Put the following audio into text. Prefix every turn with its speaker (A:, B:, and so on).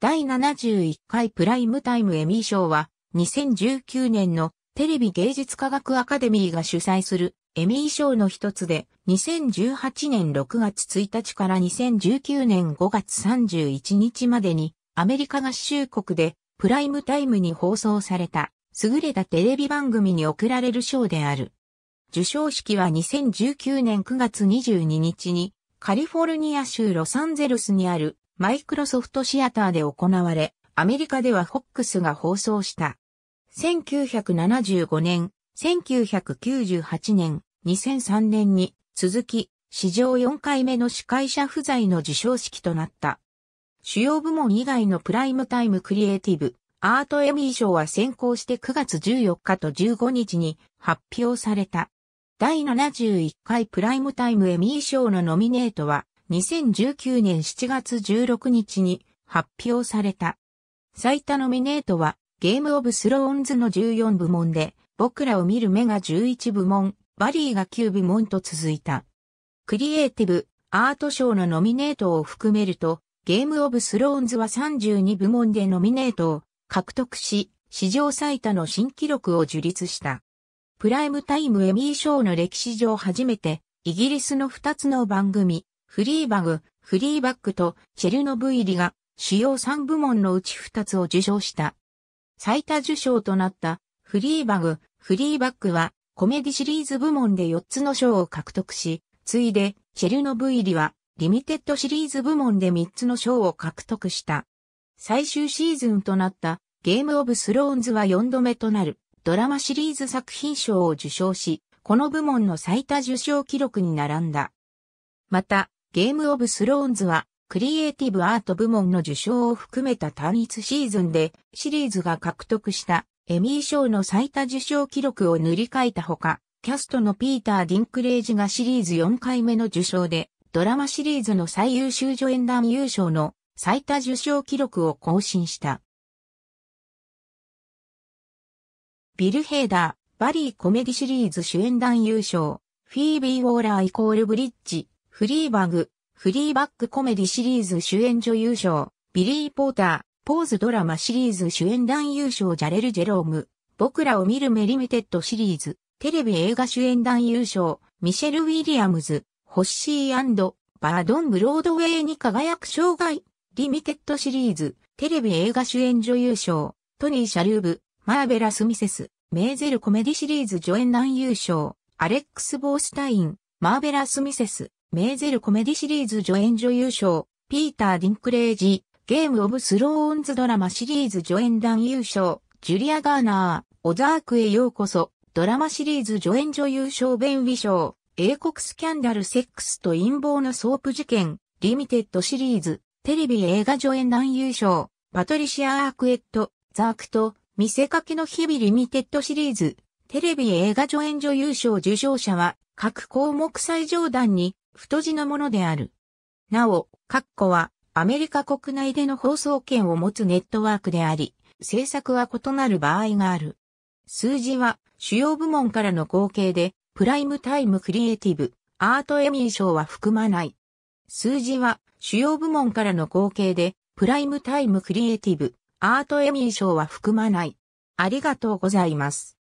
A: 第71回プライムタイムエミー賞は、2019年のテレビ芸術科学アカデミーが主催するエミー賞の一つで、2018年6月1日から2019年5月31日までに、アメリカ合衆国でプライムタイムに放送された、優れたテレビ番組に贈られる賞である。受賞式は2019年9月22日に、カリフォルニア州ロサンゼルスにあるマイクロソフトシアターで行われ、アメリカでは FOX が放送した。1975年、1998年、2003年に続き、史上4回目の司会者不在の受賞式となった。主要部門以外のプライムタイムクリエイティブ、アートエミー賞は先行して9月14日と15日に発表された。第71回プライムタイムエミー賞のノミネートは2019年7月16日に発表された。最多ノミネートはゲームオブスローンズの14部門で、僕らを見る目が11部門、バリーが9部門と続いた。クリエイティブ、アート賞のノミネートを含めると、ゲームオブスローンズは32部門でノミネートを獲得し、史上最多の新記録を樹立した。プライムタイムエミー賞の歴史上初めて、イギリスの2つの番組、フリーバグ、フリーバックとチェルノブイリが主要3部門のうち2つを受賞した。最多受賞となったフリーバグ、フリーバックはコメディシリーズ部門で4つの賞を獲得し、ついでチェルノブイリはリミテッドシリーズ部門で3つの賞を獲得した。最終シーズンとなったゲームオブスローンズは4度目となるドラマシリーズ作品賞を受賞し、この部門の最多受賞記録に並んだ。また、ゲームオブスローンズは、クリエイティブアート部門の受賞を含めた単一シーズンで、シリーズが獲得したエミー賞の最多受賞記録を塗り替えたほか、キャストのピーター・ディンクレイジがシリーズ4回目の受賞で、ドラマシリーズの最優秀助演団優勝の最多受賞記録を更新した。ビル・ヘイダー、バリーコメディシリーズ主演団優勝、フィービー・ウォーラーイコール・ブリッジ、フリーバグ、フリーバックコメディシリーズ主演女優賞、ビリー・ポーター、ポーズドラマシリーズ主演男優賞ジャレル・ジェローム、僕らを見るメリミテッドシリーズ、テレビ映画主演男優賞、ミシェル・ウィリアムズ、ホッシーバードン・ブロードウェイに輝く障害、リミテッドシリーズ、テレビ映画主演女優賞、トニー・シャルーブ、マーベラス・ミセス、メーゼルコメディシリーズ助演男優賞、アレックス・ボースタイン、マーベラス・ミセス、メーゼルコメディシリーズ助演女優賞、ピーター・ディンクレイジ、ゲーム・オブ・スローンズドラマシリーズ助演男優賞、ジュリア・ガーナー、オザークへようこそ、ドラマシリーズ助演女優賞弁ィ賞、英国スキャンダル・セックスと陰謀のソープ事件、リミテッドシリーズ、テレビ映画助演男優賞、パトリシア・アークエット、ザークと、見せかけの日々リミテッドシリーズ、テレビ映画助演女優賞受賞者は、各項目最上段に、太字のものである。なお、カッコはアメリカ国内での放送権を持つネットワークであり、制作は異なる場合がある。数字は主要部門からの合計で、プライムタイムクリエイティブ、アートエミー賞は含まない。数字は主要部門からの合計で、プライムタイムクリエイティブ、アートエミー賞は含まない。ありがとうございます。